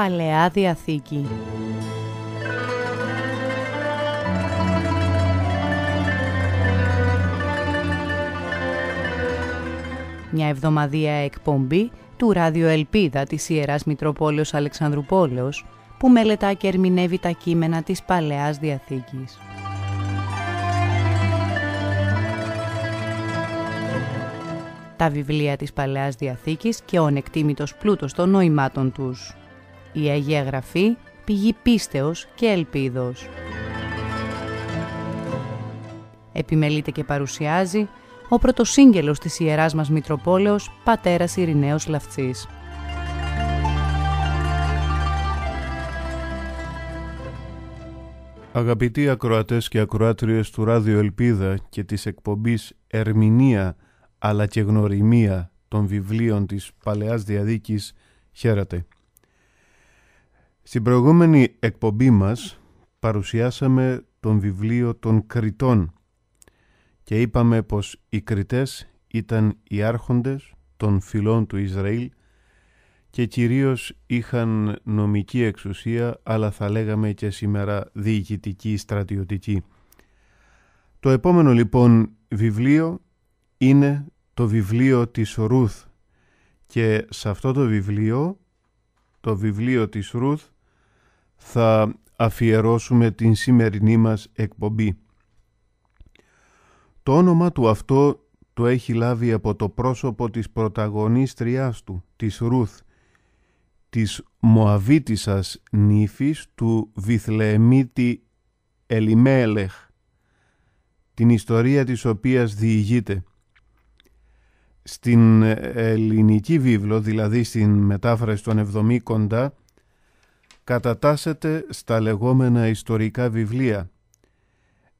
Παλαιά Διαθήκη. Μια εβδομαδία εκπομπή του Ράδιο Ελπίδα της Ιεράς Μητροπόλεως Αλεξανδρουπόλεως που μελετά και ερμηνεύει τα κείμενα της Παλαιάς Διαθήκης. τα βιβλία της Παλαιάς Διαθήκης και ο ανεκτήμητος πλούτος των νοημάτων τους η Αγία Γραφή πηγή πίστεως και ελπίδος. Επιμελείται και παρουσιάζει ο πρωτοσύγγελος της Ιεράς μας Μητροπόλεως, πατέρας Ειρηναίος Λαυτσής. Αγαπητοί ακροατές και ακροάτριες του Ράδιο Ελπίδα και της εκπομπής «Ερμηνεία αλλά και γνωριμία» των βιβλίων της Παλαιάς Διαδίκης, χαίρατε. Στην προηγούμενη εκπομπή μας παρουσιάσαμε τον βιβλίο των Κριτών και είπαμε πως οι Κριτές ήταν οι άρχοντες των φυλών του Ισραήλ και κυρίως είχαν νομική εξουσία αλλά θα λέγαμε και σήμερα διοικητική στρατιωτική. Το επόμενο λοιπόν βιβλίο είναι το βιβλίο της Ρούθ και σε αυτό το βιβλίο, το βιβλίο της Ρούθ θα αφιερώσουμε την σημερινή μας εκπομπή. Το όνομα του αυτό το έχει λάβει από το πρόσωπο της πρωταγωνίστριάς του, της Ρούθ, της Μωαβίτισσας νύφης του Βιθλεεμίτη Ελιμέλεχ, την ιστορία της οποίας διηγείται. Στην ε, ελληνική βίβλο, δηλαδή στην μετάφραση των 70 κατατάσσεται στα λεγόμενα ιστορικά βιβλία,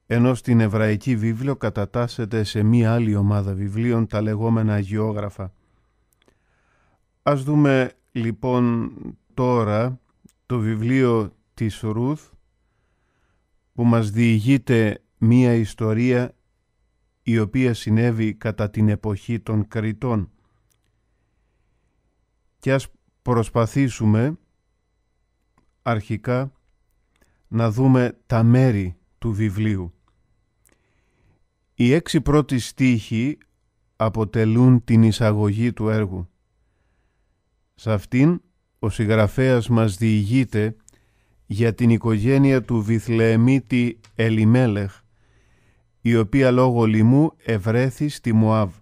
ενώ στην εβραϊκή Βίβλιο κατατάσσεται σε μία άλλη ομάδα βιβλίων τα λεγόμενα αγιόγραφα. Ας δούμε λοιπόν τώρα το βιβλίο της Ρούθ που μας διηγείται μία ιστορία η οποία συνέβη κατά την εποχή των Κρητών. Και ας προσπαθήσουμε αρχικά να δούμε τα μέρη του βιβλίου. Οι έξι πρώτοι στίχοι αποτελούν την εισαγωγή του έργου. Σε αυτήν ο συγγραφέας μας διηγείται για την οικογένεια του Βιθλεεμίτη Ελιμέλεχ, η οποία λόγω λοιμού ευρέθη στη Μουάβ.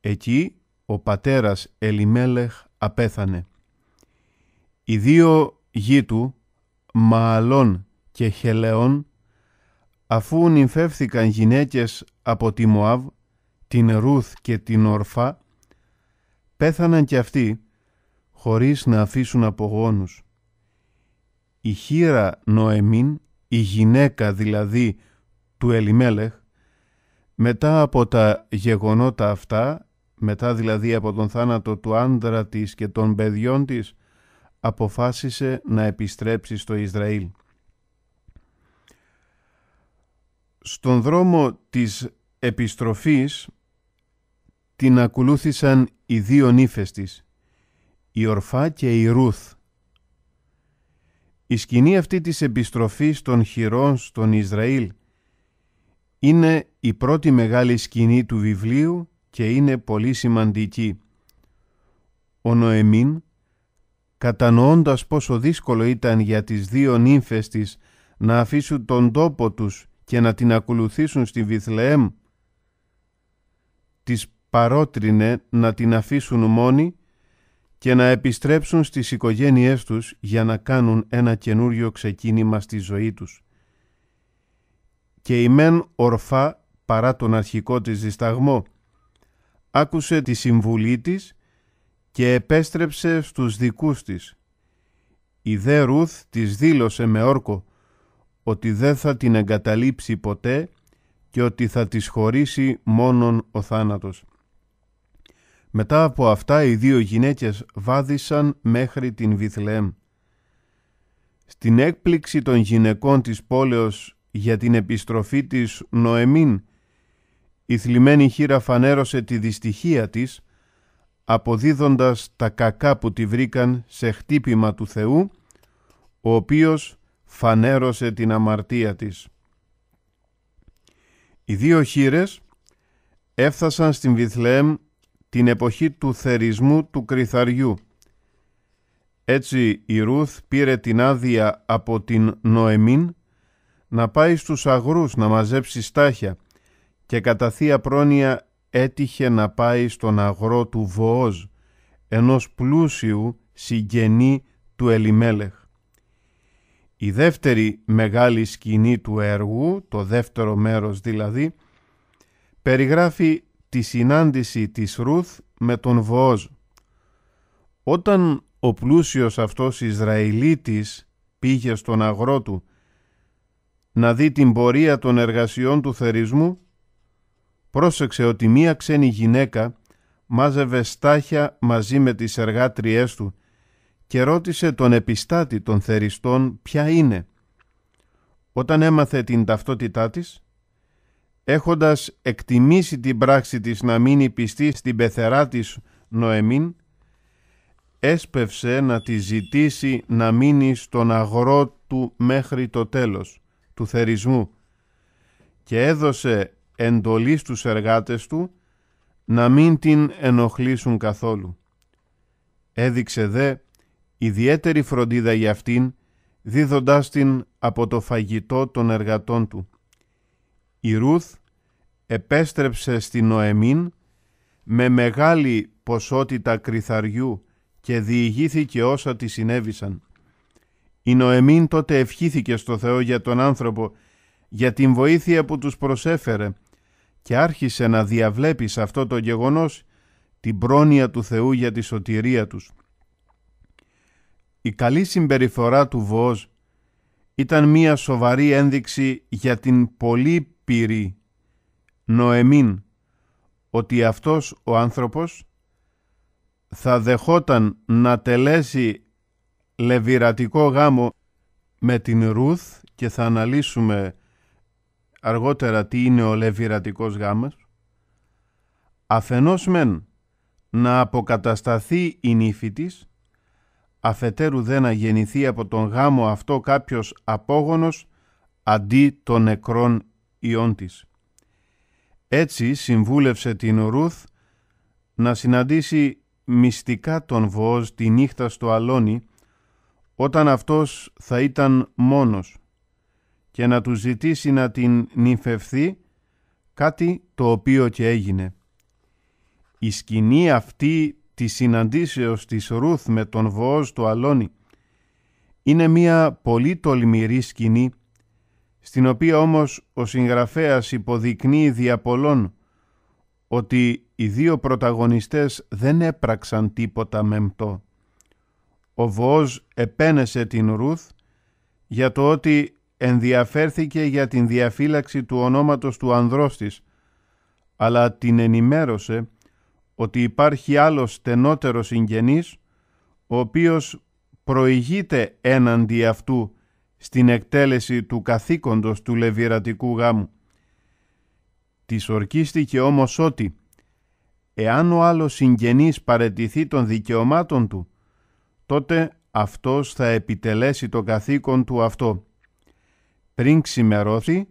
Εκεί ο πατέρας Ελιμέλεχ απέθανε. Οι δύο γη του, Μααλών και Χελεών, αφού νυμφεύθηκαν γυναίκες από τη Μωάβ, την Ρούθ και την Ορφά, πέθαναν και αυτοί, χωρίς να αφήσουν απογόνους. Η χείρα Νοεμίν, η γυναίκα δηλαδή του Ελιμέλεχ, μετά από τα γεγονότα αυτά, μετά δηλαδή από τον θάνατο του άντρα της και των παιδιών της, αποφάσισε να επιστρέψει στο Ισραήλ. Στον δρόμο της επιστροφής την ακολούθησαν οι δύο νύφες της, η Ορφά και η Ρούθ. Η σκηνή αυτή της επιστροφής των χειρών στον Ισραήλ είναι η πρώτη μεγάλη σκηνή του βιβλίου και είναι πολύ σημαντική. Ο Νοεμίν κατανοώντας πόσο δύσκολο ήταν για τις δύο νύμφες της να αφήσουν τον τόπο τους και να την ακολουθήσουν στη Βιθλεέμ, τις παρότρινε να την αφήσουν μόνη και να επιστρέψουν στις οικογένειές τους για να κάνουν ένα καινούριο ξεκίνημα στη ζωή τους. Και η μεν ορφά παρά τον αρχικό της δισταγμό, άκουσε τη συμβουλή της και επέστρεψε στους δικούς της. Η δε Ρουθ της δήλωσε με όρκο ότι δεν θα την εγκαταλείψει ποτέ και ότι θα της χωρίσει μόνον ο θάνατος. Μετά από αυτά οι δύο γυναίκες βάδισαν μέχρι την Βιθλεέμ. Στην έκπληξη των γυναικών της πόλεως για την επιστροφή της Νοεμίν, η θλιμμένη χείρα φανέρωσε τη δυστυχία της αποδίδοντας τα κακά που τη βρήκαν σε χτύπημα του Θεού, ο οποίος φανέρωσε την αμαρτία της. Οι δύο χείρες έφτασαν στην Βιθλεέμ την εποχή του θερισμού του Κρυθαριού. Έτσι η Ρούθ πήρε την άδεια από την Νοεμίν να πάει στους αγρούς να μαζέψει στάχια και κατά θεία πρόνοια έτυχε να πάει στον αγρό του Βοόζ, ενός πλούσιου συγγενή του Ελιμέλεχ. Η δεύτερη μεγάλη σκηνή του έργου, το δεύτερο μέρος δηλαδή, περιγράφει τη συνάντηση της Ρούθ με τον Βοόζ. Όταν ο πλούσιος αυτός Ισραηλίτης πήγε στον αγρό του να δει την πορεία των εργασιών του θερισμού, Πρόσεξε ότι μία ξένη γυναίκα μάζευε στάχια μαζί με τις εργάτριές του και ρώτησε τον επιστάτη των θεριστών ποια είναι. Όταν έμαθε την ταυτότητά της, έχοντας εκτιμήσει την πράξη της να μείνει πιστή στην πεθερά της Νοεμίν, έσπευσε να τη ζητήσει να μείνει στον αγρό του μέχρι το τέλος του θερισμού και έδωσε εντολή στους εργάτες του να μην την ενοχλήσουν καθόλου. Έδειξε δε ιδιαίτερη φροντίδα για αυτήν δίδοντάς την από το φαγητό των εργατών του. Η Ρούθ επέστρεψε στην Νοεμίν με μεγάλη ποσότητα κρυθαριού και διηγήθηκε όσα τη συνέβησαν. Η Νοεμίν τότε ευχήθηκε στο Θεό για τον άνθρωπο, για την βοήθεια που τους προσέφερε και άρχισε να διαβλέπει σε αυτό το γεγονός την πρόνοια του Θεού για τη σωτηρία τους. Η καλή συμπεριφορά του Βόζ ήταν μία σοβαρή ένδειξη για την πολύ πυρή Νοεμίν ότι αυτός ο άνθρωπος θα δεχόταν να τελέσει λεβιρατικό γάμο με την Ρούθ και θα αναλύσουμε αργότερα τι είναι ο λεβυρατικός γάμος, αφενός μεν να αποκατασταθεί η νύφη της, αφετέρου δε να γεννηθεί από τον γάμο αυτό κάποιος απόγονος αντί των νεκρών ιών Έτσι συμβούλευσε την Ρούθ να συναντήσει μυστικά τον Βοός τη νύχτα στο Αλόνι, όταν αυτός θα ήταν μόνος και να του ζητήσει να την νυφευθεί, κάτι το οποίο και έγινε. Η σκηνή αυτή της συναντήσεως της Ρούθ με τον Βοός του Αλώνη είναι μια πολύ τολμηρή σκηνή, στην οποία όμως ο συγγραφέας υποδεικνύει δια πολλών ότι οι δύο πρωταγωνιστές δεν έπραξαν τίποτα μεμπτό. Ο Βοός επένεσε την Ρούθ για το ότι ενδιαφέρθηκε για την διαφύλαξη του ονόματος του ανδρός της, αλλά την ενημέρωσε ότι υπάρχει άλλος στενότερος συγγενής, ο οποίος προηγείται έναντι αυτού στην εκτέλεση του καθήκοντος του λεβιρατικού γάμου. Της ορκίστηκε όμως ότι, εάν ο άλλος συγγενής παρετηθεί των δικαιωμάτων του, τότε αυτός θα επιτελέσει το καθήκον του αυτό πριν ξημερώθη,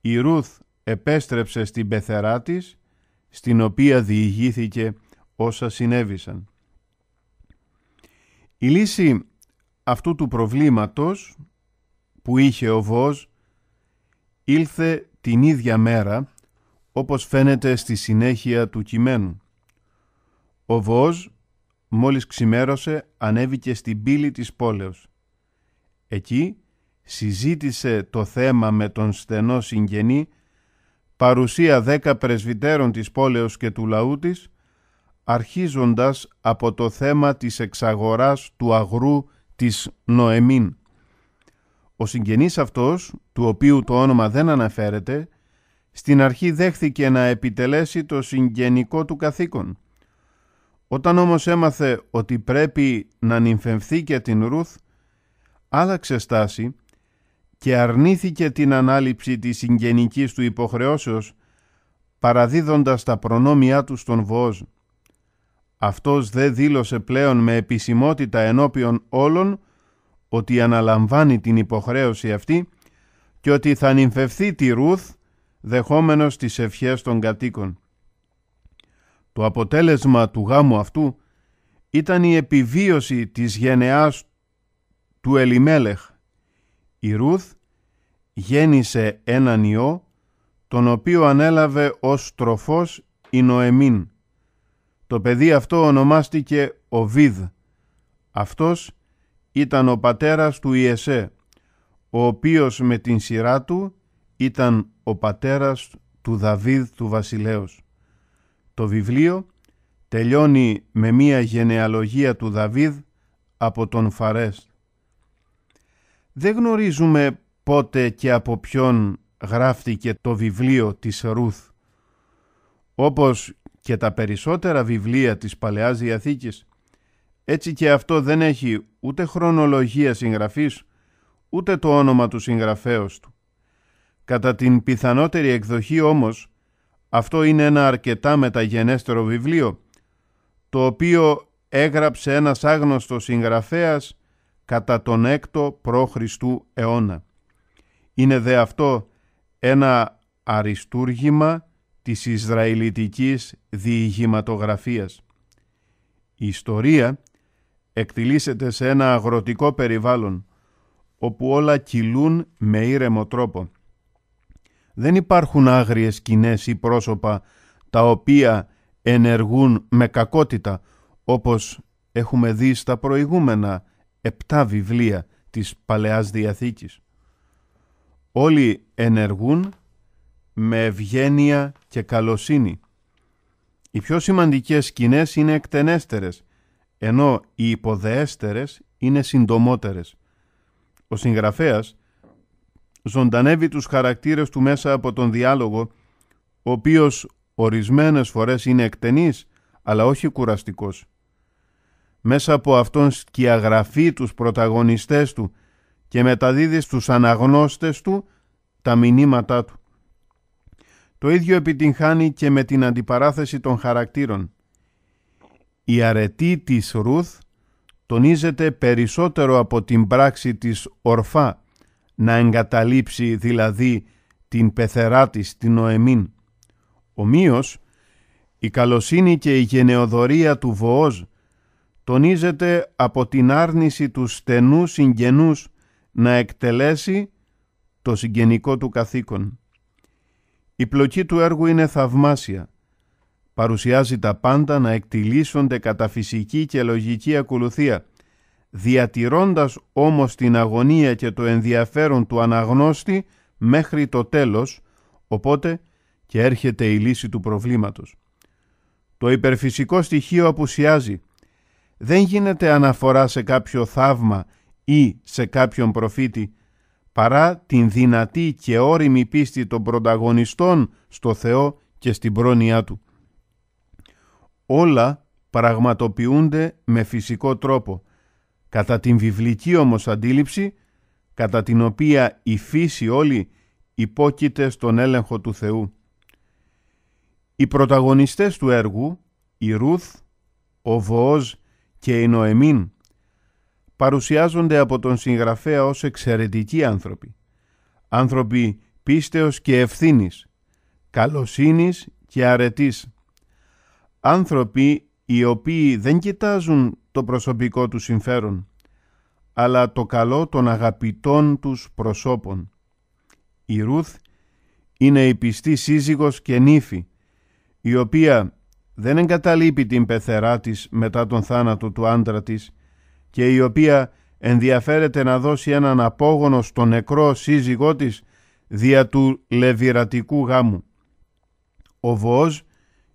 η Ρούθ επέστρεψε στην πεθερά της, στην οποία διηγήθηκε όσα συνέβησαν. Η λύση αυτού του προβλήματος που είχε ο Βόζ ήλθε την ίδια μέρα, όπως φαίνεται στη συνέχεια του κειμένου. Ο Βόζ, μόλις ξημέρωσε, ανέβηκε στην πύλη της πόλεως. Εκεί συζήτησε το θέμα με τον στενό συγγενή, παρουσία δέκα πρεσβυτέρων της πόλεως και του λαού της, αρχίζοντας από το θέμα της εξαγοράς του αγρού της Νοεμίν. Ο συγγενής αυτός, του οποίου το όνομα δεν αναφέρεται, στην αρχή δέχθηκε να επιτελέσει το συγγενικό του καθήκον. Όταν όμως έμαθε ότι πρέπει να νυμφευθεί και την Ρουθ, άλλαξε στάση και αρνήθηκε την ανάληψη της συγγενικής του υποχρεώσεως παραδίδοντας τα προνόμια του στον Βοζ. Αυτός δε δήλωσε πλέον με επισημότητα ενώπιον όλων ότι αναλαμβάνει την υποχρέωση αυτή και ότι θα νυμφευθεί τη Ρούθ δεχόμενος τις ευχές των κατοίκων. Το αποτέλεσμα του γάμου αυτού ήταν η επιβίωση της γενεάς του Ελιμέλεχ η Ρούθ γέννησε έναν ιό, τον οποίο ανέλαβε ως τροφός η Νοεμίν. Το παιδί αυτό ονομάστηκε Οβίδ. Αυτός ήταν ο πατέρας του Ιεσέ, ο οποίος με την σειρά του ήταν ο πατέρας του Δαβίδ του βασιλέως. Το βιβλίο τελειώνει με μία γενεαλογία του Δαβίδ από τον Φαρές. Δεν γνωρίζουμε πότε και από ποιον γράφτηκε το βιβλίο της Ρούθ. Όπως και τα περισσότερα βιβλία της Παλαιάς Διαθήκης, έτσι και αυτό δεν έχει ούτε χρονολογία συγγραφής, ούτε το όνομα του συγγραφέως του. Κατά την πιθανότερη εκδοχή όμως, αυτό είναι ένα αρκετά μεταγενέστερο βιβλίο, το οποίο έγραψε ένας άγνωστος συγγραφέας κατά τον έκτο π.Χ. αιώνα. Είναι δε αυτό ένα αριστούργημα της Ισραηλιτικής διηγηματογραφίας. Η ιστορία εκτιλήσεται σε ένα αγροτικό περιβάλλον, όπου όλα κυλούν με ήρεμο τρόπο. Δεν υπάρχουν άγριες σκηνές ή πρόσωπα τα οποία ενεργούν με κακότητα, όπως έχουμε δει στα προηγούμενα επτά βιβλία της Παλαιάς Διαθήκης. Όλοι ενεργούν με ευγένεια και καλοσύνη. Οι πιο σημαντικές σκηνές είναι εκτενέστερες, ενώ οι υποδεέστερες είναι συντομότερες. Ο συγγραφέας ζωντανεύει τους χαρακτήρες του μέσα από τον διάλογο, ο οποίος ορισμένες φορές είναι εκτενής, αλλά όχι κουραστικός μέσα από αυτόν σκιαγραφεί τους πρωταγωνιστές του και μεταδίδει στους αναγνώστες του τα μηνύματά του. Το ίδιο επιτυγχάνει και με την αντιπαράθεση των χαρακτήρων. Η αρετή της Ρουθ τονίζεται περισσότερο από την πράξη της ορφά, να εγκαταλείψει δηλαδή την πεθερά της, την Νοεμίν. Ομοίως, η καλοσύνη και η γενεοδορία του Βοόζ τονίζεται από την άρνηση τους στενούς συγγενούς να εκτελέσει το συγγενικό του καθήκον. Η πλοκή του έργου είναι θαυμάσια. Παρουσιάζει τα πάντα να εκτιλήσονται κατά φυσική και λογική ακολουθία, διατηρώντας όμως την αγωνία και το ενδιαφέρον του αναγνώστη μέχρι το τέλος, οπότε και έρχεται η λύση του προβλήματος. Το υπερφυσικό στοιχείο απουσιάζει – δεν γίνεται αναφορά σε κάποιο θαύμα ή σε κάποιον προφήτη, παρά την δυνατή και όρημη πίστη των πρωταγωνιστών στο Θεό και στην πρόνοιά Του. Όλα πραγματοποιούνται με φυσικό τρόπο, κατά την βιβλική όμως αντίληψη, κατά την οποία η φύση όλη υπόκειται στον έλεγχο του Θεού. Οι πρωταγωνιστές του έργου, η Ρούθ, ο Βοός και οι Νοεμίν παρουσιάζονται από τον συγγραφέα ως εξαιρετικοί άνθρωποι. Άνθρωποι πίστεως και ευθύνης, καλοσύνης και αρετής. Άνθρωποι οι οποίοι δεν κοιτάζουν το προσωπικό του συμφέρον, αλλά το καλό των αγαπητών τους προσώπων. Η Ρούθ είναι η πιστή σύζυγος και νύφη, η οποία δεν εγκαταλείπει την πεθερά της μετά τον θάνατο του άντρα της και η οποία ενδιαφέρεται να δώσει έναν απόγονο στο νεκρό σύζυγό της δια του λεβιρατικού γάμου. Ο Βοός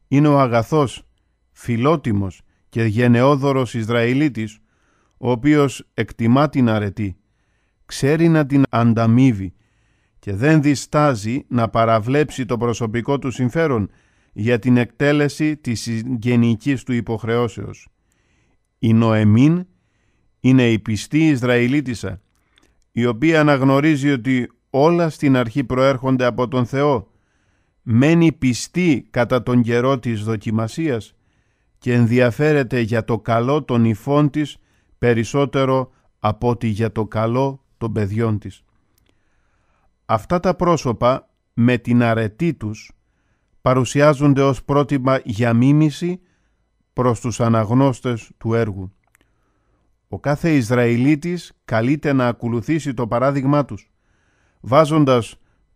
είναι ο αγαθός, φιλότιμος και γενναιόδωρος Ισραηλίτης, ο οποίος εκτιμά την αρετή, ξέρει να την ανταμείβει και δεν διστάζει να παραβλέψει το προσωπικό του συμφέρον για την εκτέλεση της γενικής του υποχρεώσεως. Η Νοεμίν είναι η πιστή Ισραηλίτισσα, η οποία αναγνωρίζει ότι όλα στην αρχή προέρχονται από τον Θεό, μένει πιστή κατά τον καιρό της δοκιμασίας και ενδιαφέρεται για το καλό των υφών της περισσότερο από ότι για το καλό των παιδιών της. Αυτά τα πρόσωπα με την αρετή τους παρουσιάζονται ως πρότυπα για μίμηση προς τους αναγνώστες του έργου. Ο κάθε Ισραηλίτης καλείται να ακολουθήσει το παράδειγμά τους, βάζοντας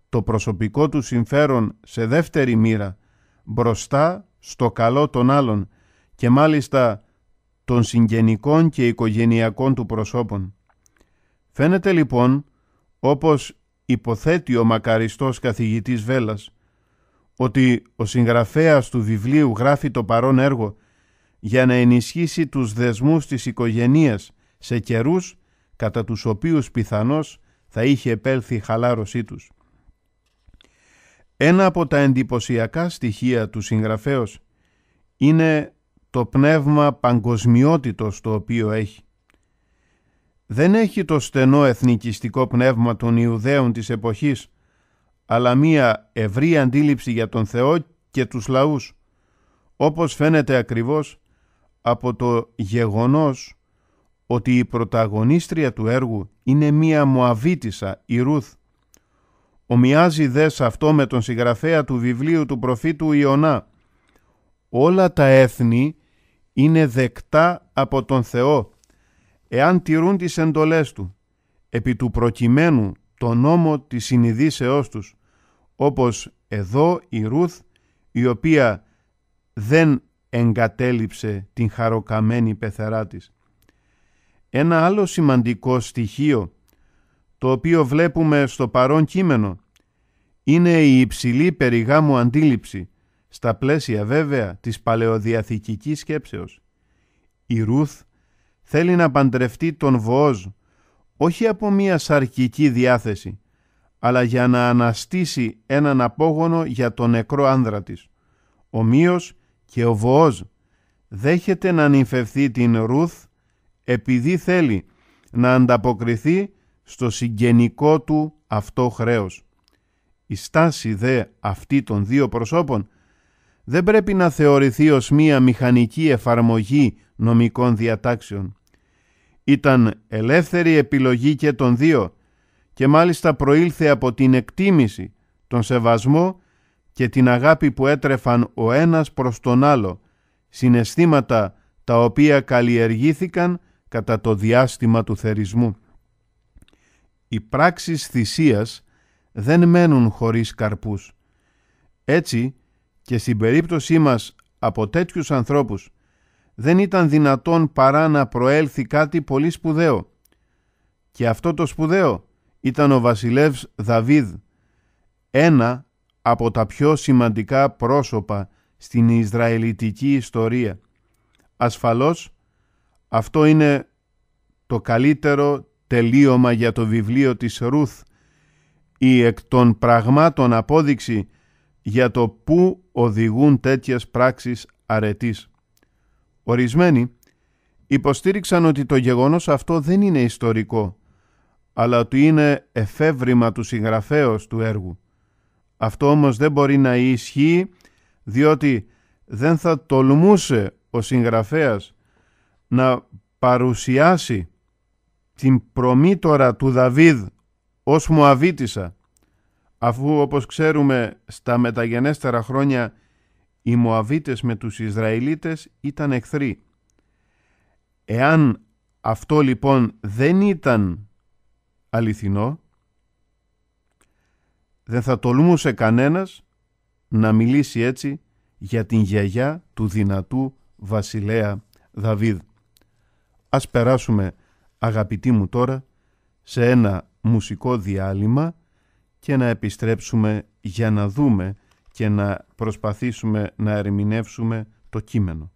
το προσωπικό του συμφέρον σε δεύτερη μοίρα, μπροστά στο καλό των άλλων και μάλιστα των συγγενικών και οικογενειακών του προσώπων. Φαίνεται λοιπόν, όπως υποθέτει ο μακαριστός καθηγητής Βέλας, ότι ο συγγραφέας του βιβλίου γράφει το παρόν έργο για να ενισχύσει τους δεσμούς της οικογένειας σε καιρούς κατά τους οποίους πιθανώς θα είχε επέλθει η χαλάρωσή τους. Ένα από τα εντυπωσιακά στοιχεία του συγγραφέως είναι το πνεύμα παγκοσμιότητος το οποίο έχει. Δεν έχει το στενό εθνικιστικό πνεύμα των Ιουδαίων της εποχής αλλά μία ευρή αντίληψη για τον Θεό και τους λαούς, όπως φαίνεται ακριβώς από το γεγονός ότι η πρωταγωνίστρια του έργου είναι μία Μωαβίτισσα, η Ρούθ. Ομοιάζει δες σε αυτό με τον συγγραφέα του βιβλίου του προφήτου Ιωνά. Όλα τα έθνη είναι δεκτά από τον Θεό, εάν τηρούν τις εντολές του. Επί του προκειμένου το νόμο της συνειδήσεώς τους, όπως εδώ η Ρούθ, η οποία δεν εγκατέλειψε την χαροκαμένη πεθερά της. Ένα άλλο σημαντικό στοιχείο, το οποίο βλέπουμε στο παρόν κείμενο, είναι η υψηλή περιγάμου αντίληψη, στα πλαίσια βέβαια της παλαιοδιαθηκικής σκέψεως. Η Ρούθ θέλει να παντρευτεί τον Βοόζ, όχι από μία σαρκική διάθεση, αλλά για να αναστήσει έναν απόγονο για τον νεκρό άνδρα της. Μίος και ο Βοός δέχεται να νυφευθεί την Ρουθ επειδή θέλει να ανταποκριθεί στο συγγενικό του αυτό χρέος. Η στάση δε αυτή των δύο προσώπων δεν πρέπει να θεωρηθεί ως μία μηχανική εφαρμογή νομικών διατάξεων. Ήταν ελεύθερη επιλογή και των δύο και μάλιστα προήλθε από την εκτίμηση, τον σεβασμό και την αγάπη που έτρεφαν ο ένας προς τον άλλο, συναισθήματα τα οποία καλλιεργήθηκαν κατά το διάστημα του θερισμού. Οι πράξεις θυσίας δεν μένουν χωρίς καρπούς. Έτσι και στην περίπτωσή μας από τέτοιους ανθρώπους δεν ήταν δυνατόν παρά να προέλθει κάτι πολύ σπουδαίο. Και αυτό το σπουδαίο ήταν ο βασιλεύς Δαβίδ, ένα από τα πιο σημαντικά πρόσωπα στην Ισραηλιτική ιστορία. Ασφαλώς, αυτό είναι το καλύτερο τελείωμα για το βιβλίο της Ρούθ, η εκ των πραγμάτων απόδειξη για το πού οδηγούν τέτοιες πράξεις αρετής. Ορισμένοι υποστήριξαν ότι το γεγονός αυτό δεν είναι ιστορικό, αλλά ότι είναι εφεύρημα του συγγραφέως του έργου. Αυτό όμως δεν μπορεί να ισχύει, διότι δεν θα τολμούσε ο συγγραφέας να παρουσιάσει την προμήτωρα του Δαβίδ ως Μωαβίτισσα, αφού όπως ξέρουμε στα μεταγενέστερα χρόνια οι Μωαβίτες με τους Ισραηλίτες ήταν εχθροί. Εάν αυτό λοιπόν δεν ήταν αληθινό, δεν θα τολμούσε κανένας να μιλήσει έτσι για την γιαγιά του δυνατού βασιλέα Δαβίδ. Ας περάσουμε αγαπητοί μου τώρα σε ένα μουσικό διάλειμμα και να επιστρέψουμε για να δούμε και να προσπαθήσουμε να ερμηνεύσουμε το κείμενο.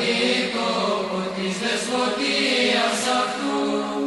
Υπότιτλοι της δεσποτείας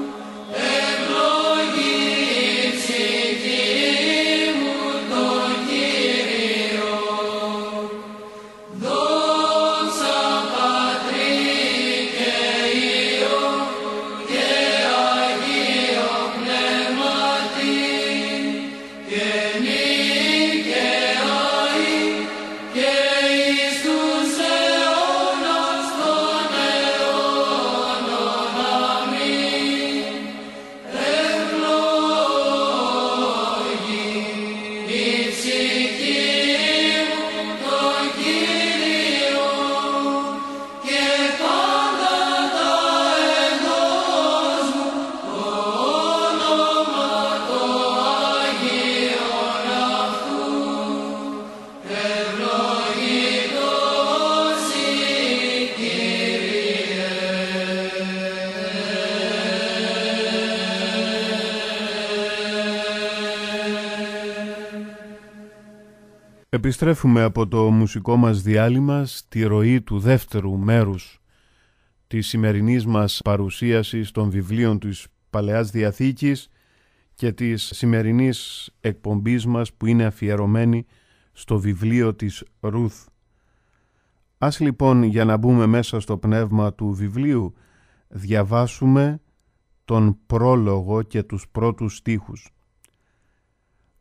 Επιστρέφουμε από το μουσικό μας διάλειμμα στη ροή του δεύτερου μέρους της σημερινής μας παρουσίασης των βιβλίων της Παλαιάς Διαθήκης και της σημερινής εκπομπής μας που είναι αφιερωμένη στο βιβλίο της Ρουθ. Ας λοιπόν για να μπούμε μέσα στο πνεύμα του βιβλίου διαβάσουμε τον πρόλογο και τους πρώτους στίχους.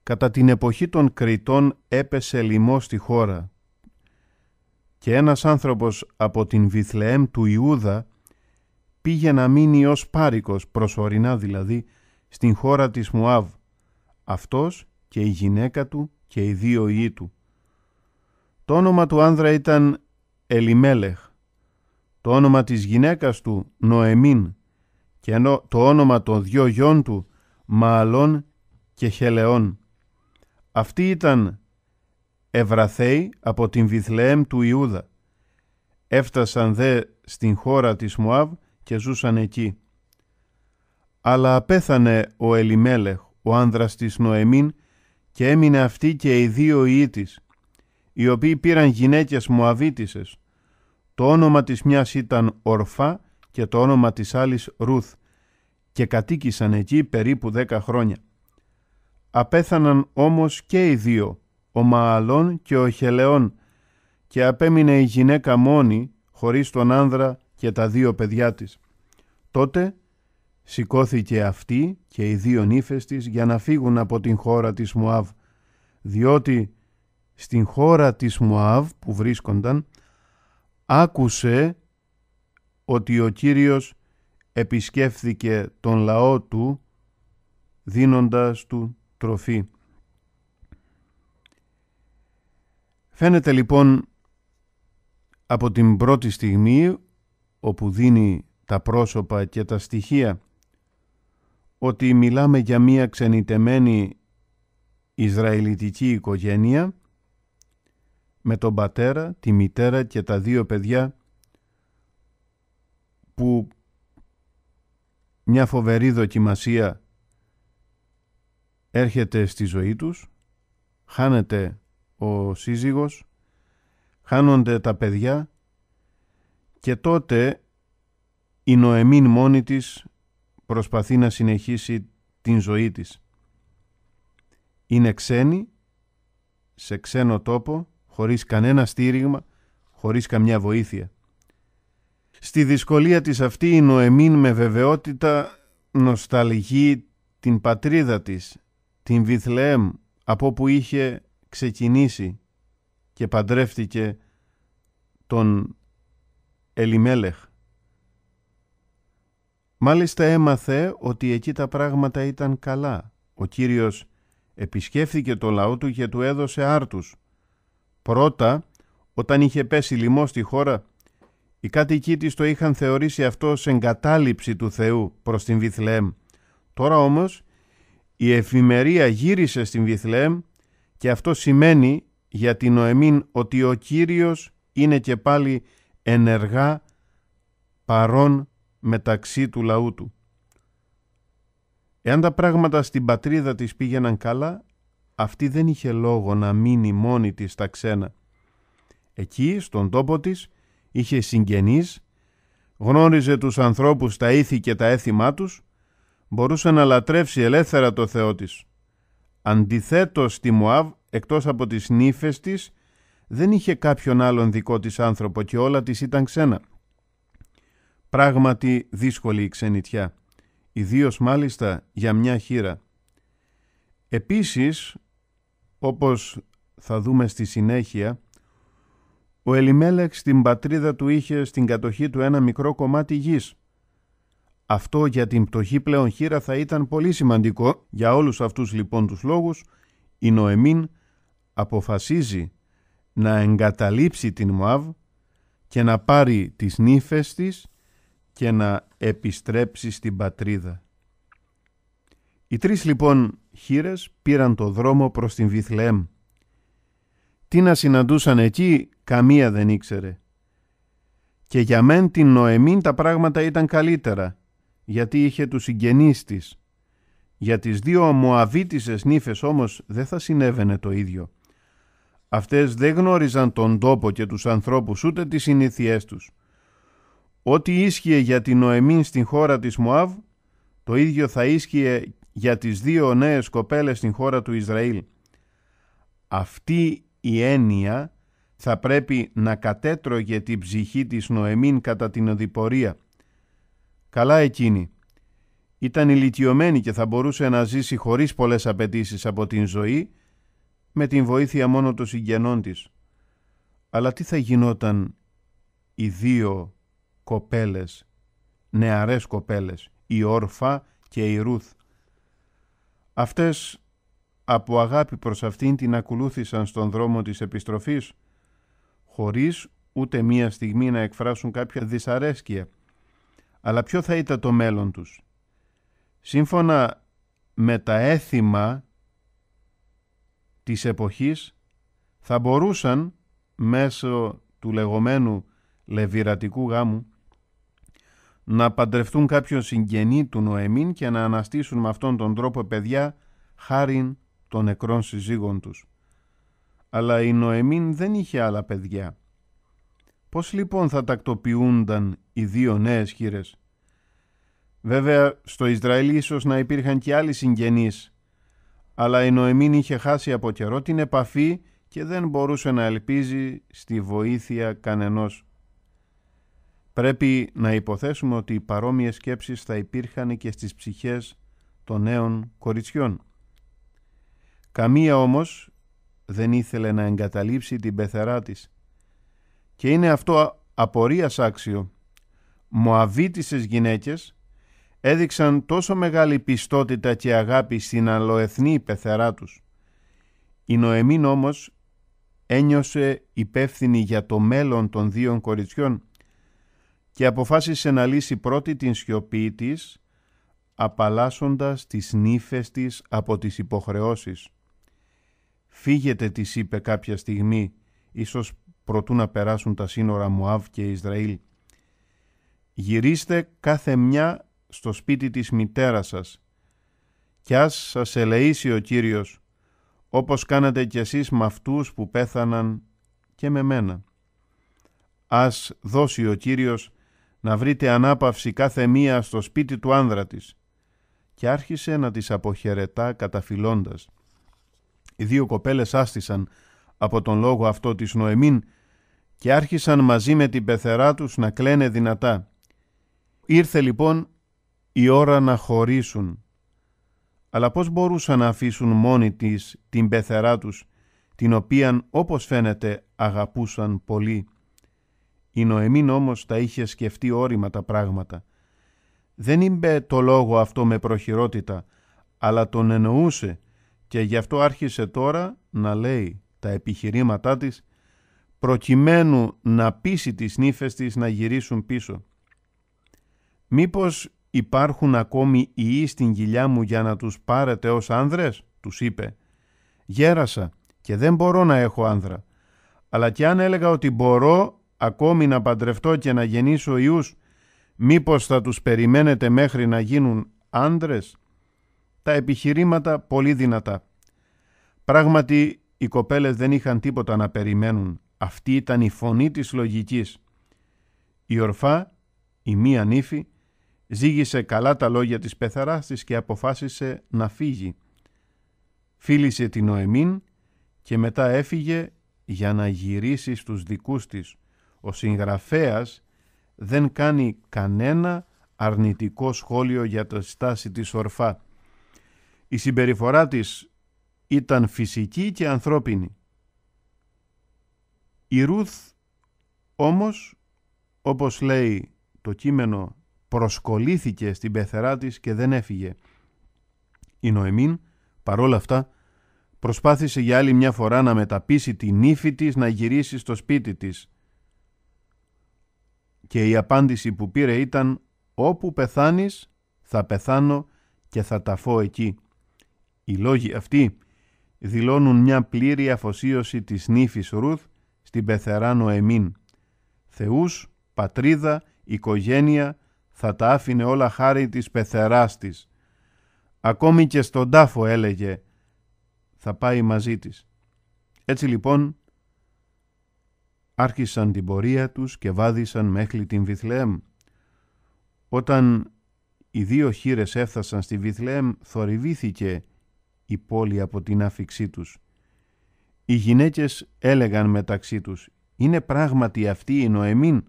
Κατά την εποχή των Κρητών έπεσε λοιμό στη χώρα και ένας άνθρωπος από την Βιθλεέμ του Ιούδα πήγε να μείνει ως πάρικος, προσωρινά δηλαδή, στην χώρα της Μουάβ, αυτός και η γυναίκα του και οι δύο ιοί του. Το όνομα του άνδρα ήταν Ελιμέλεχ, το όνομα της γυναίκας του Νοεμίν και ενώ το όνομα των δυο γιών του Μααλών και Χελεών. Αυτοί ήταν Ευραθέοι από την Βιθλεέμ του Ιούδα. Έφτασαν δε στην χώρα της Μουάβ και ζούσαν εκεί. Αλλά απέθανε ο Ελιμέλεχ, ο άνδρας της Νοεμίν, και έμεινε αυτή και οι δύο ιοί της, οι οποίοι πήραν γυναίκες Μουαβίτισες. Το όνομα της μιας ήταν Ορφά και το όνομα της άλλης Ρούθ και κατοίκησαν εκεί περίπου δέκα χρόνια. Απέθαναν όμως και οι δύο, ο Μααλών και ο Χελεών, και απέμεινε η γυναίκα μόνη, χωρίς τον άνδρα και τα δύο παιδιά της. Τότε σηκώθηκε αυτή και οι δύο νύφες της για να φύγουν από την χώρα της Μουάβ, διότι στην χώρα της Μουάβ, που βρίσκονταν, άκουσε ότι ο Κύριος επισκέφθηκε τον λαό του δίνοντας του Φαίνεται λοιπόν από την πρώτη στιγμή όπου δίνει τα πρόσωπα και τα στοιχεία ότι μιλάμε για μία ξενιτεμένη Ισραηλιτική οικογένεια με τον πατέρα, τη μητέρα και τα δύο παιδιά που μια φοβερή δοκιμασία έρχεται στη ζωή τους, χάνεται ο σύζυγος, χάνονται τα παιδιά και τότε η Νοεμήν μόνη της προσπαθεί να συνεχίσει την ζωή της. Είναι ξένη, σε ξένο τόπο, χωρίς κανένα στήριγμα, χωρίς καμιά βοήθεια. Στη δυσκολία της αυτή η Νοεμήν με βεβαιότητα νοσταλγεί την πατρίδα της, την Βιθλεέμ από που είχε ξεκινήσει και παντρεύτηκε τον Ελιμέλεχ. Μάλιστα έμαθε ότι εκεί τα πράγματα ήταν καλά. Ο Κύριος επισκέφθηκε το λαό του και του έδωσε άρτους. Πρώτα, όταν είχε πέσει λοιμό στη χώρα, οι κάτοικοί της το είχαν θεωρήσει αυτό σε εγκατάλειψη του Θεού προς την Βιθλεέμ. Τώρα όμως η εφημερία γύρισε στην Βιθλέμ και αυτό σημαίνει για την Νοεμίν ότι ο Κύριος είναι και πάλι ενεργά παρόν μεταξύ του λαού του. Εάν τα πράγματα στην πατρίδα της πήγαιναν καλά, αυτή δεν είχε λόγο να μείνει μόνη της στα ξένα. Εκεί, στον τόπο της, είχε συγγενείς, γνώριζε τους ανθρώπους τα ήθη και τα έθιμά τους μπορούσε να λατρεύσει ελεύθερα το Θεό της. Αντιθέτως στη Μωάβ, εκτός από τις νύφες της, δεν είχε κάποιον άλλον δικό της άνθρωπο και όλα της ήταν ξένα. Πράγματι δύσκολη η ξενιτιά, ιδίως μάλιστα για μια χείρα. Επίσης, όπως θα δούμε στη συνέχεια, ο Ελιμέλεξ στην πατρίδα του είχε στην κατοχή του ένα μικρό κομμάτι γης, αυτό για την πτωχή πλέον χείρα θα ήταν πολύ σημαντικό. Για όλους αυτούς λοιπόν τους λόγους, η Νοεμίν αποφασίζει να εγκαταλείψει την Μωάβ και να πάρει τις νύφες της και να επιστρέψει στην πατρίδα. Οι τρεις λοιπόν χείρες πήραν το δρόμο προς την Βιθλεέμ. Τι να συναντούσαν εκεί καμία δεν ήξερε. Και για μεν την Νοεμίν τα πράγματα ήταν καλύτερα γιατί είχε τους συγγενείς της. Για τις δύο αμοαβίτισες νύφες όμως δεν θα συνέβαινε το ίδιο. Αυτές δεν γνώριζαν τον τόπο και τους ανθρώπους ούτε τις συνήθειές τους. Ό,τι ίσχυε για την Νοεμίν στην χώρα της Μωάβ, το ίδιο θα ίσχυε για τις δύο νέες κοπέλες στην χώρα του Ισραήλ. Αυτή η έννοια θα πρέπει να κατέτρωγε την ψυχή της Νοεμίν κατά την οδηπορία Καλά εκείνη. Ήταν ηλικιωμένη και θα μπορούσε να ζήσει χωρίς πολλές απαιτήσεις από την ζωή, με την βοήθεια μόνο των συγγενών της. Αλλά τι θα γινόταν οι δύο κοπέλες, νεαρές κοπέλες, η Όρφα και η Ρούθ. Αυτές από αγάπη προς αυτήν την ακολούθησαν στον δρόμο της επιστροφής, χωρίς ούτε μία στιγμή να εκφράσουν κάποια δυσαρέσκεια – αλλά ποιο θα ήταν το μέλλον τους. Σύμφωνα με τα έθιμα της εποχής θα μπορούσαν μέσω του λεγόμενου λεβιρατικού γάμου να παντρευτούν κάποιον συγγενή του Νοεμίν και να αναστήσουν με αυτόν τον τρόπο παιδιά χάριν των νεκρών συζύγων τους. Αλλά η Νοεμίν δεν είχε άλλα παιδιά Πώς λοιπόν θα τακτοποιούνταν οι δύο νέες χείρες. Βέβαια στο Ισραήλ ίσως να υπήρχαν και άλλοι συγγενείς, αλλά η Νοεμίν είχε χάσει από καιρό την επαφή και δεν μπορούσε να ελπίζει στη βοήθεια κανενός. Πρέπει να υποθέσουμε ότι οι παρόμοιες σκέψεις θα υπήρχαν και στις ψυχές των νέων κοριτσιών. Καμία όμως δεν ήθελε να εγκαταλείψει την πεθερά της και είναι αυτό απορίας άξιο. Μοαβίτισες γυναίκες έδειξαν τόσο μεγάλη πιστότητα και αγάπη στην αλλοεθνή πεθερά τους. Η Νοεμίν όμως ένιωσε υπεύθυνη για το μέλλον των δύο κοριτσιών και αποφάσισε να λύσει πρώτη την σιωπή της, απαλλάσσοντας τις νύφες της από τις υποχρεώσεις. «Φύγετε», της είπε κάποια στιγμή, ίσως προτού να περάσουν τα σύνορα Μουαβ και Ισραήλ. Γυρίστε κάθε μια στο σπίτι της μητέρας σας και ας σας ελεήσει ο Κύριος, όπως κάνατε κι εσείς με αυτούς που πέθαναν και με μένα. Ας δώσει ο Κύριος να βρείτε ανάπαυση κάθε μία στο σπίτι του άνδρα της και άρχισε να τις αποχαιρετά καταφυλώντας. Οι δύο κοπέλες άστησαν από τον λόγο αυτό της Νοεμήν και άρχισαν μαζί με την πεθερά τους να κλαίνε δυνατά. Ήρθε λοιπόν η ώρα να χωρίσουν. Αλλά πώς μπορούσαν να αφήσουν μόνη της την πεθερά τους, την οποίαν όπως φαίνεται αγαπούσαν πολύ. Η Νοεμήν όμως τα είχε σκεφτεί όρημα τα πράγματα. Δεν είπε το λόγο αυτό με προχειρότητα, αλλά τον εννοούσε και γι' αυτό άρχισε τώρα να λέει τα επιχειρήματά της προκειμένου να πείσει τις νύφες της να γυρίσουν πίσω. «Μήπως υπάρχουν ακόμη ιοί στην κοιλιά μου για να τους πάρετε ως άνδρες» τους είπε. «Γέρασα και δεν μπορώ να έχω άνδρα. Αλλά κι αν έλεγα ότι μπορώ ακόμη να παντρευτώ και να γεννήσω ιούς, μήπως θα τους περιμένετε μέχρι να γίνουν άνδρες» τα επιχειρήματα πολύ δυνατά. Πράγματι οι κοπέλες δεν είχαν τίποτα να περιμένουν. Αυτή ήταν η φωνή της λογικής. Η ορφά, η μία νύφη, ζήγησε καλά τα λόγια της πεθαράς της και αποφάσισε να φύγει. Φίλησε την Νοεμίν και μετά έφυγε για να γυρίσει στους δικούς της. Ο συγγραφέας δεν κάνει κανένα αρνητικό σχόλιο για τη στάση της ορφά. Η συμπεριφορά της ήταν φυσική και ανθρώπινη. Η Ρούθ όμως, όπως λέει το κείμενο, προσκολήθηκε στην πεθερά της και δεν έφυγε. Η Νοεμίν, παρόλα αυτά, προσπάθησε για άλλη μια φορά να μεταπίσει την ύφη της να γυρίσει στο σπίτι της. Και η απάντηση που πήρε ήταν «Όπου πεθάνεις, θα πεθάνω και θα ταφώ εκεί». Οι λόγοι αυτοί δηλώνουν μια πλήρη αφοσίωση της νύφης Ρουθ στην πεθερά Νοεμίν. Θεούς, πατρίδα, οικογένεια θα τα άφηνε όλα χάρη της πεθεράς της. Ακόμη και στον τάφο έλεγε θα πάει μαζί της. Έτσι λοιπόν άρχισαν την πορεία τους και βάδισαν μέχρι την Βιθλεέμ. Όταν οι δύο χείρες έφτασαν στη Βιθλεέμ θορυβήθηκε η πόλη από την άφηξή τους. Οι γυναίκες έλεγαν μεταξύ τους «Είναι πράγματι αυτή η Νοεμίν»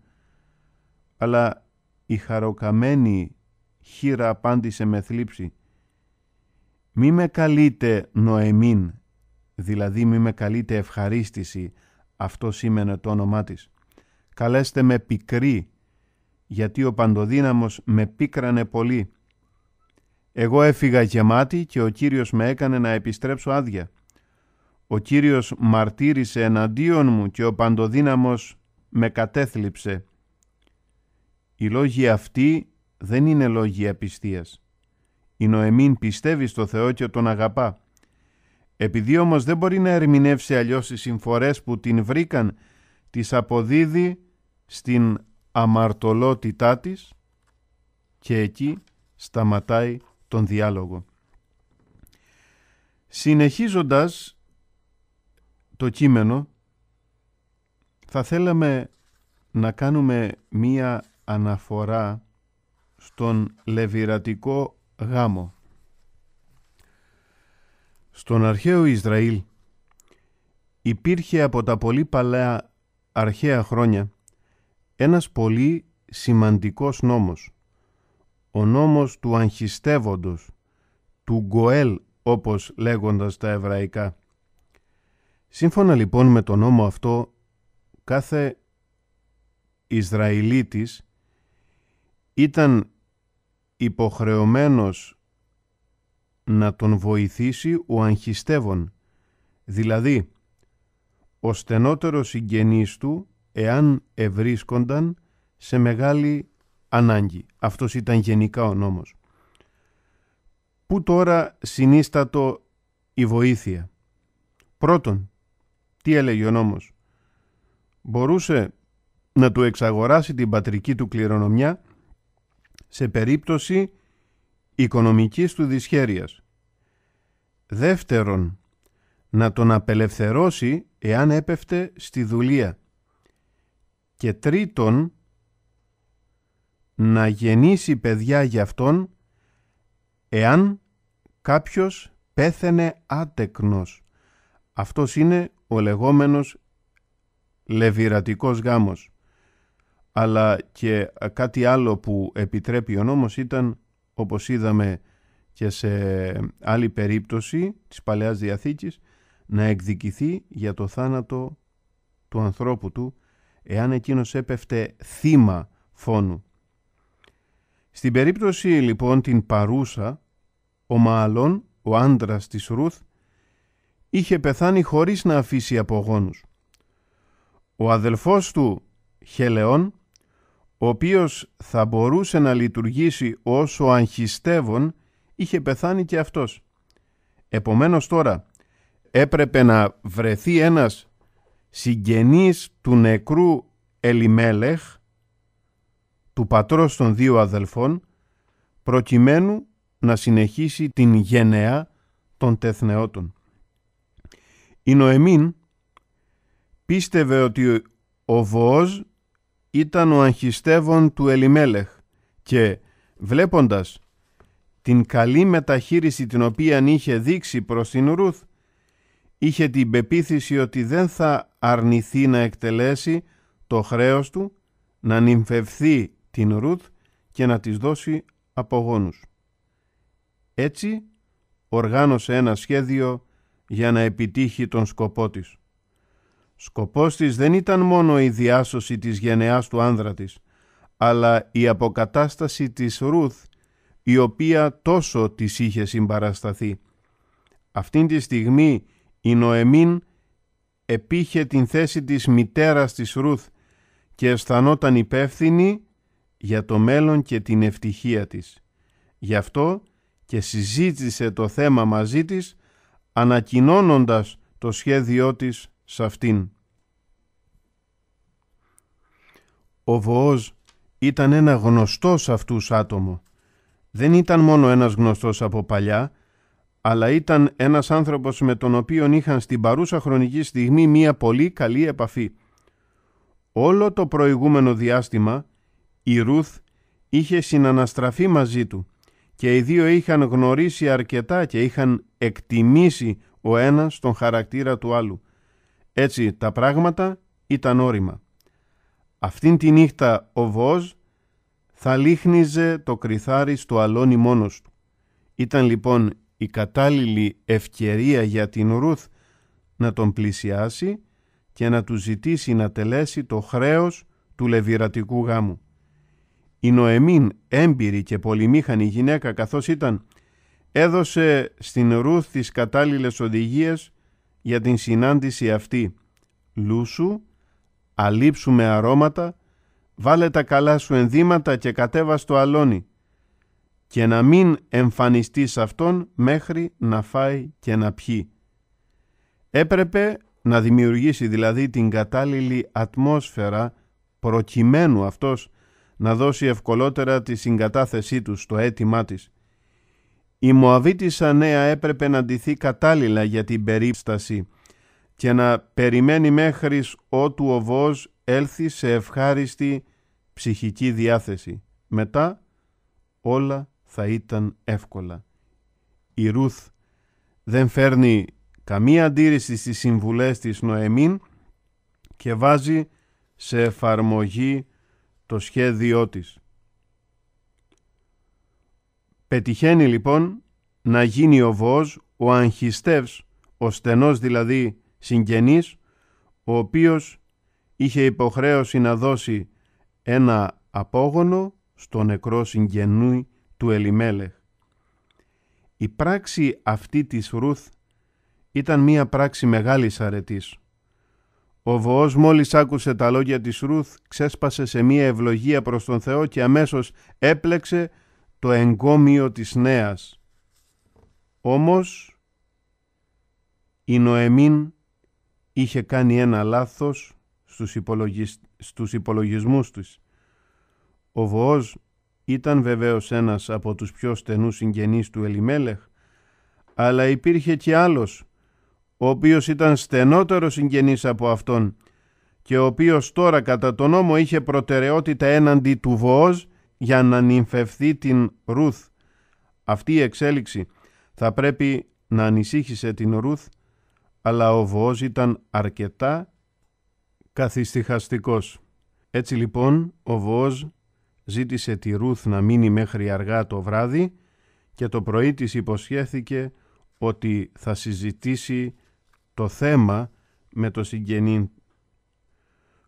αλλά η χαροκαμένη χείρα απάντησε με θλίψη «Μη με καλείτε Νοεμίν» δηλαδή μη με καλείτε ευχαρίστηση αυτό σήμαινε το όνομά της «Καλέστε με πικρή» γιατί ο Παντοδύναμος με πίκρανε πολύ εγώ έφυγα γεμάτη και ο Κύριος με έκανε να επιστρέψω άδεια. Ο Κύριος μαρτύρησε εναντίον μου και ο παντοδύναμος με κατέθλιψε. Οι λόγοι αυτοί δεν είναι λόγοι απιστίας. Η Νοεμίν πιστεύει στο Θεό και τον αγαπά. Επειδή όμως δεν μπορεί να ερμηνεύσει αλλιώς οι συμφορές που την βρήκαν, τις αποδίδει στην αμαρτωλότητά της και εκεί σταματάει τον διάλογο. Συνεχίζοντας το κείμενο, θα θέλαμε να κάνουμε μία αναφορά στον λεβιρατικό γάμο. Στον αρχαίο Ισραήλ υπήρχε από τα πολύ παλαιά αρχαία χρόνια ένας πολύ σημαντικός νόμος ο νόμος του αγχιστεύοντος, του γκοέλ όπως λέγοντας τα εβραϊκά. Σύμφωνα λοιπόν με τον νόμο αυτό, κάθε Ισραηλίτης ήταν υποχρεωμένος να τον βοηθήσει ο αγχιστεύων, δηλαδή ο στενότερος συγγενής του εάν ευρίσκονταν σε μεγάλη ανάγκη. Αυτός ήταν γενικά ο νόμος. Πού τώρα συνίστατο η βοήθεια. Πρώτον, τι έλεγε ο νόμος. Μπορούσε να του εξαγοράσει την πατρική του κληρονομιά σε περίπτωση οικονομικής του δυσχέρειας. Δεύτερον, να τον απελευθερώσει εάν έπεφτε στη δουλεία. Και τρίτον, να γεννήσει παιδιά για αυτόν εάν κάποιος πέθαινε άτεκνος. Αυτός είναι ο λεγόμενος λεβυρατικός γάμος. Αλλά και κάτι άλλο που επιτρέπει ο νόμος ήταν, όπως είδαμε και σε άλλη περίπτωση της Παλαιάς Διαθήκης, να εκδικηθεί για το θάνατο του ανθρώπου του, εάν εκείνος έπεφτε θύμα φόνου. Στην περίπτωση λοιπόν την παρούσα, ο μαλλον, ο άντρας της Ρουθ, είχε πεθάνει χωρίς να αφήσει απογόνους. Ο αδελφός του, Χελεόν, ο οποίος θα μπορούσε να λειτουργήσει όσο ο είχε πεθάνει και αυτός. Επομένως τώρα έπρεπε να βρεθεί ένας συγγενής του νεκρού Ελιμέλεχ, του πατρός των δύο αδελφών προκειμένου να συνεχίσει την γενεά των τεθνεώτων. Η Νοεμίν πίστευε ότι ο Βοός ήταν ο αγχιστεύων του Ελιμέλεχ και βλέποντας την καλή μεταχείριση την οποία είχε δείξει προς την Ρουθ, είχε την πεποίθηση ότι δεν θα αρνηθεί να εκτελέσει το χρέος του, να νυμφευθεί την Ρούθ και να της δώσει απογόνους. Έτσι οργάνωσε ένα σχέδιο για να επιτύχει τον σκοπό της. Σκοπός της δεν ήταν μόνο η διάσωση της γενεάς του άνδρα της, αλλά η αποκατάσταση της Ρούθ, η οποία τόσο της είχε συμπαρασταθεί. Αυτήν τη στιγμή η Νοεμίν επίχε την θέση της μητέρας της Ρούθ και αισθανόταν υπεύθυνη για το μέλλον και την ευτυχία της. Γι' αυτό και συζήτησε το θέμα μαζί της ανακοινώνοντας το σχέδιό της σε αυτήν. Ο Βοός ήταν ένα γνωστός αυτούς άτομο. Δεν ήταν μόνο ένας γνωστός από παλιά, αλλά ήταν ένας άνθρωπος με τον οποίον είχαν στην παρούσα χρονική στιγμή μία πολύ καλή επαφή. Όλο το προηγούμενο διάστημα η Ρούθ είχε συναναστραφεί μαζί του και οι δύο είχαν γνωρίσει αρκετά και είχαν εκτιμήσει ο ένας τον χαρακτήρα του άλλου. Έτσι τα πράγματα ήταν όριμα. Αυτήν τη νύχτα ο Βόζ θα λίχνιζε το κρυθάρι στο αλόνι μόνος του. Ήταν λοιπόν η κατάλληλη ευκαιρία για την Ρούθ να τον πλησιάσει και να του ζητήσει να τελέσει το χρέος του λεβιρατικού γάμου. Η Νοεμίν, έμπειρη και πολυμήχανη γυναίκα καθώς ήταν, έδωσε στην Ρούθ τις κατάλληλες οδηγίες για την συνάντηση αυτή. Λούσου, με αρώματα, βάλε τα καλά σου ενδύματα και κατέβα στο αλόνι και να μην εμφανιστείς αυτόν μέχρι να φάει και να πιει. Έπρεπε να δημιουργήσει δηλαδή την κατάλληλη ατμόσφαιρα προκειμένου αυτός να δώσει ευκολότερα τη συγκατάθεσή τους στο αίτημά της. Η Μωαβίτισσα νέα έπρεπε να ντυθεί κατάλληλα για την περίσταση και να περιμένει μέχρι ότου ο Βός έλθει σε ευχάριστη ψυχική διάθεση. Μετά όλα θα ήταν εύκολα. Η Ρούθ δεν φέρνει καμία αντίρρηση στις συμβουλές της Νοεμίν και βάζει σε εφαρμογή το σχέδιό της. Πετυχαίνει λοιπόν να γίνει ο βοός, ο αγχιστεύς, ο στενός δηλαδή συγγενής, ο οποίος είχε υποχρέωση να δώσει ένα απόγονο στο νεκρό συγγενού του Ελιμέλεχ. Η πράξη αυτή της Ρουθ ήταν μία πράξη μεγάλης αρετής. Ο Βοός μόλις άκουσε τα λόγια της Ρούθ, ξέσπασε σε μία ευλογία προς τον Θεό και αμέσως έπλεξε το εγκόμιο της νέας. Όμως η Νοεμίν είχε κάνει ένα λάθος στους, υπολογισ... στους υπολογισμούς της. Ο Βοός ήταν βεβαίως ένας από τους πιο στενούς συγγενείς του Ελιμέλεχ, αλλά υπήρχε και άλλος ο οποίος ήταν στενότερος συγγενής από αυτόν και ο οποίος τώρα κατά τον νόμο είχε προτεραιότητα έναντι του Βοός για να νυμφευθεί την Ρουθ. Αυτή η εξέλιξη θα πρέπει να ανησύχησε την Ρουθ, αλλά ο Βοός ήταν αρκετά καθιστυχαστικός. Έτσι λοιπόν ο Βοός ζήτησε τη Ρουθ να μείνει μέχρι αργά το βράδυ και το πρωί της υποσχέθηκε ότι θα συζητήσει το θέμα με το συγγενή.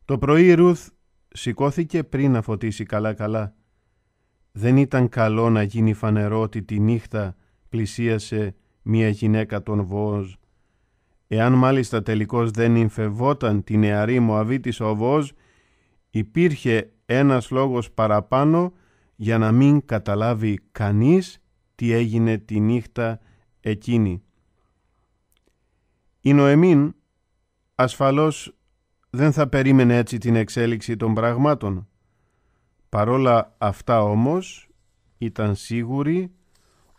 Το πρωί η Ρουθ σηκώθηκε πριν να φωτίσει καλά-καλά. Δεν ήταν καλό να γίνει φανερό ότι τη νύχτα πλησίασε μία γυναίκα των Βόζ. Εάν μάλιστα τελικώς δεν εμφευόταν τη νεαρή Μωαβίτης ο Βόζ, υπήρχε ένας λόγος παραπάνω για να μην καταλάβει κανείς τι έγινε τη νύχτα εκείνη. Η Νοεμίν ασφαλώς δεν θα περίμενε έτσι την εξέλιξη των πραγμάτων. Παρόλα αυτά όμως ήταν σίγουρη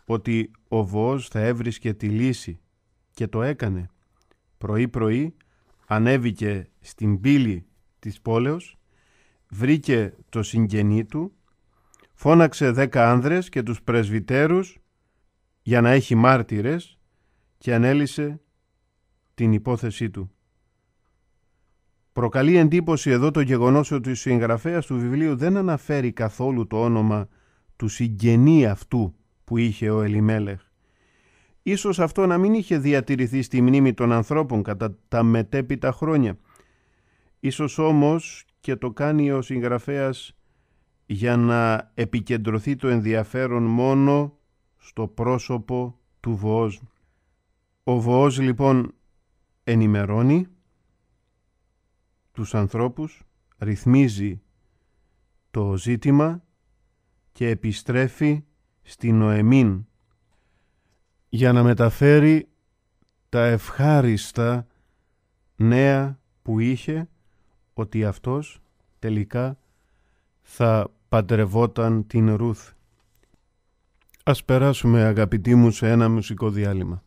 ότι ο Βοός θα έβρισκε τη λύση και το έκανε. Πρωί-πρωί ανέβηκε στην πύλη της πόλεως, βρήκε το συγγενή του, φώναξε δέκα άνδρες και τους πρεσβυτέρους για να έχει μάρτυρες και ανέλησε την υπόθεσή του. Προκαλεί εντύπωση εδώ το γεγονός ότι ο συγγραφέας του βιβλίου δεν αναφέρει καθόλου το όνομα του συγγενή αυτού που είχε ο Ελιμέλεχ. Ίσως αυτό να μην είχε διατηρηθεί στη μνήμη των ανθρώπων κατά τα μετέπειτα χρόνια. Ίσως όμως και το κάνει ο συγγραφέας για να επικεντρωθεί το ενδιαφέρον μόνο στο πρόσωπο του Βοός. Ο Βοός λοιπόν ενημερώνει τους ανθρώπους, ρυθμίζει το ζήτημα και επιστρέφει στην Νοεμίν για να μεταφέρει τα ευχάριστα νέα που είχε ότι αυτός τελικά θα παντρευόταν την Ρούθ. Ας περάσουμε αγαπητοί μου σε ένα μουσικό διάλειμμα.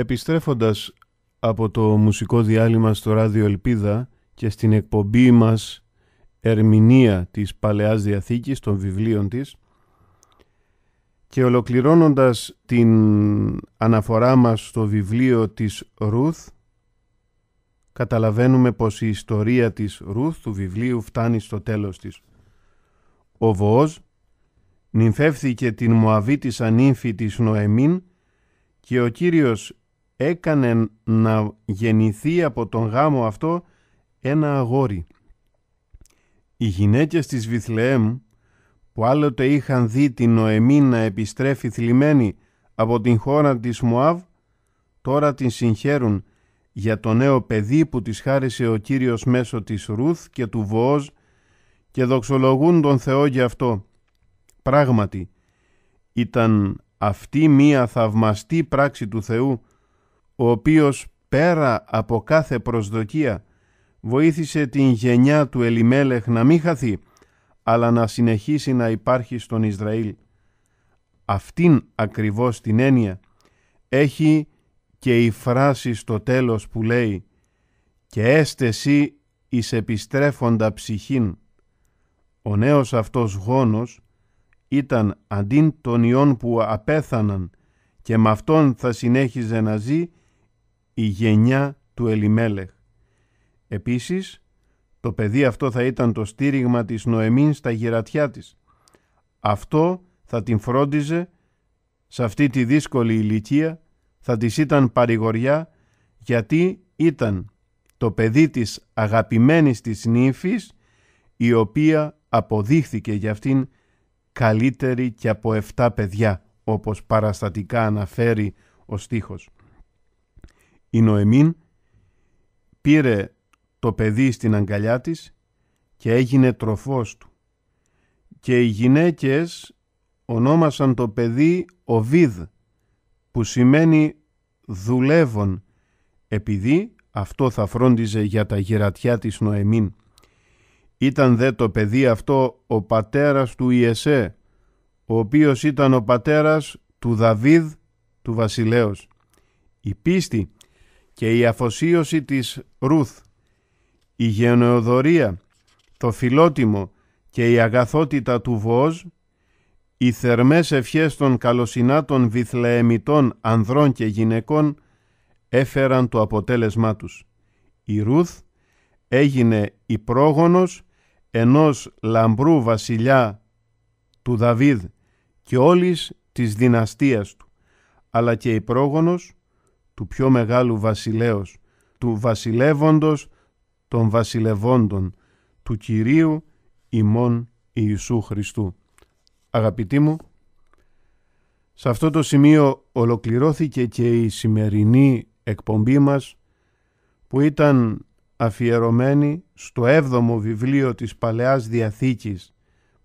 Επιστρέφοντας από το μουσικό διάλειμμα στο ράδιο Ελπίδα και στην εκπομπή μας ερμηνεία της Παλαιάς Διαθήκης των βιβλίων της και ολοκληρώνοντας την αναφορά μας στο βιβλίο της Ρουθ καταλαβαίνουμε πως η ιστορία της Ρουθ του βιβλίου φτάνει στο τέλος της. Ο Βοός νυμφεύθηκε την της νύμφη της Νοεμίν και ο Κύριος έκανε να γεννηθεί από τον γάμο αυτό ένα αγόρι. Οι γυναίκες της Βιθλεέμ που άλλοτε είχαν δει την Νοεμή να επιστρέφει θλιμμένη από την χώρα της Μουάβ, τώρα την συγχαίρουν για το νέο παιδί που της χάρισε ο Κύριος μέσω της Ρούθ και του Βοός και δοξολογούν τον Θεό για αυτό. Πράγματι, ήταν αυτή μία θαυμαστή πράξη του Θεού ο οποίος πέρα από κάθε προσδοκία βοήθησε την γενιά του Ελιμέλεχ να μην χαθεί, αλλά να συνεχίσει να υπάρχει στον Ισραήλ. Αυτήν ακριβώς την έννοια έχει και η φράση στο τέλος που λέει «Και έστε εσύ εις επιστρέφοντα ψυχήν». Ο νέος αυτός γόνος ήταν αντί των ιών που απέθαναν και με αυτόν θα συνέχιζε να ζει η γενιά του Ελιμέλεχ. Επίσης, το παιδί αυτό θα ήταν το στήριγμα της Νοεμίν στα γυρατιά της. Αυτό θα την φρόντιζε σε αυτή τη δύσκολη ηλικία, θα της ήταν παρηγοριά γιατί ήταν το παιδί της αγαπημένης της νύφης η οποία αποδείχθηκε για αυτήν καλύτερη και από 7 παιδιά όπως παραστατικά αναφέρει ο στίχος η Νοεμίν πήρε το παιδί στην αγκαλιά της και έγινε τροφός του. Και οι γυναίκες ονόμασαν το παιδί Οβίδ, που σημαίνει δουλεύον, επειδή αυτό θα φρόντιζε για τα γερατιά της Νοεμίν. Ήταν δε το παιδί αυτό ο πατέρας του Ιεσέ, ο οποίος ήταν ο πατέρας του Δαβίδ του βασιλέως. Η πίστη και η αφοσίωση της Ρούθ, η γενεοδορία, το φιλότιμο και η αγαθότητα του Βοζ, οι θερμές ευχές των καλοσυνάτων βιθλεεμιτών ανδρών και γυναικών έφεραν το αποτέλεσμά τους. Η Ρούθ έγινε η πρόγονος ενός λαμπρού βασιλιά του Δαβίδ και όλης της δυναστείας του, αλλά και η πρόγονος του πιο μεγάλου βασιλέως, του βασιλεύοντος των βασιλευόντων, του Κυρίου ημών Ιησού Χριστού. Αγαπητοί μου, σε αυτό το σημείο ολοκληρώθηκε και η σημερινή εκπομπή μας που ήταν αφιερωμένη στο 7ο βιβλίο της Παλαιάς Διαθήκης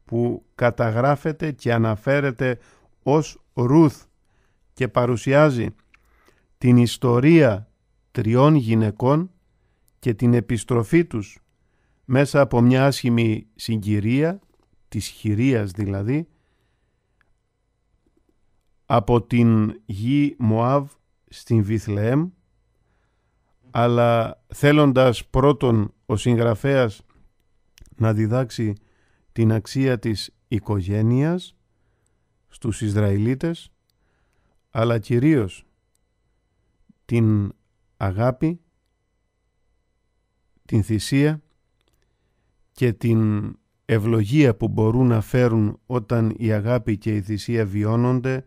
που καταγράφεται και αναφέρεται ως Ρουθ και παρουσιάζει την ιστορία τριών γυναικών και την επιστροφή τους μέσα από μια άσχημη συγκυρία, της χειρίας δηλαδή, από την γη Μωάβ στην Βιθλεέμ, αλλά θέλοντας πρώτον ο συγγραφέας να διδάξει την αξία της οικογένειας στους Ισραηλίτες, αλλά κυρίως την αγάπη, την θυσία και την ευλογία που μπορούν να φέρουν όταν η αγάπη και η θυσία βιώνονται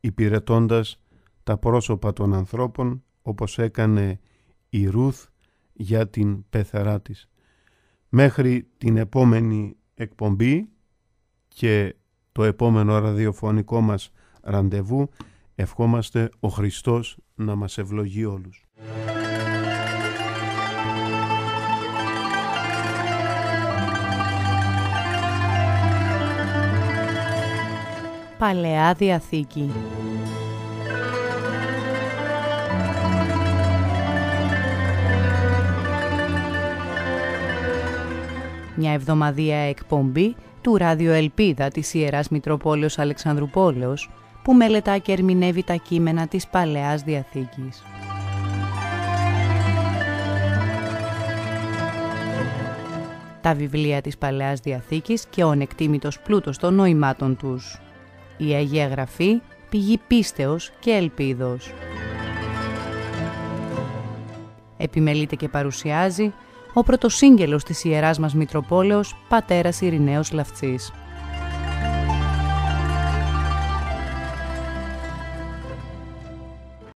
υπηρετώντας τα πρόσωπα των ανθρώπων όπως έκανε η Ρούθ για την πεθερά της. Μέχρι την επόμενη εκπομπή και το επόμενο ραδιοφωνικό μας ραντεβού Ευχόμαστε ο Χριστός να μας ευλογεί όλους. Παλαιά Διαθήκη Μια εβδομαδιαία εκπομπή του Ράδιο Ελπίδα της Ιεράς Μητροπόλεως Αλεξανδρουπόλεως που μελετά και ερμηνεύει τα κείμενα της Παλαιάς Διαθήκης. Τα βιβλία της Παλαιάς Διαθήκης και ο ανεκτήμητος πλούτος των νοημάτων τους. Η Αγία Γραφή, πηγή πίστεως και ελπίδος. Επιμελείται και παρουσιάζει ο πρωτοσύγγελος της Ιεράς μας Μητροπόλεως, πατέρας Ειρηναίος Λαυτσής.